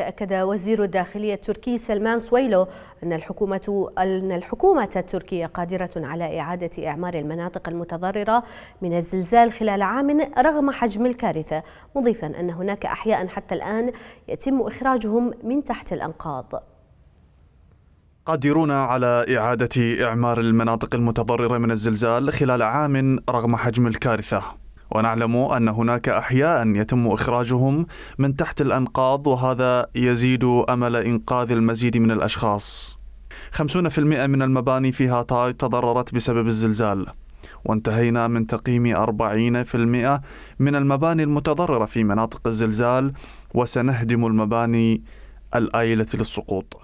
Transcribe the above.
أكد وزير الداخلية التركي سلمان سويلو أن الحكومة أن الحكومة التركية قادرة على إعادة إعمار المناطق المتضررة من الزلزال خلال عام رغم حجم الكارثة، مضيفا أن هناك أحياء حتى الآن يتم إخراجهم من تحت الأنقاض. قادرون على إعادة إعمار المناطق المتضررة من الزلزال خلال عام رغم حجم الكارثة. ونعلم أن هناك أحياء يتم إخراجهم من تحت الأنقاض وهذا يزيد أمل إنقاذ المزيد من الأشخاص 50% من المباني في هاتاي تضررت بسبب الزلزال وانتهينا من تقييم 40% من المباني المتضررة في مناطق الزلزال وسنهدم المباني الآيلة للسقوط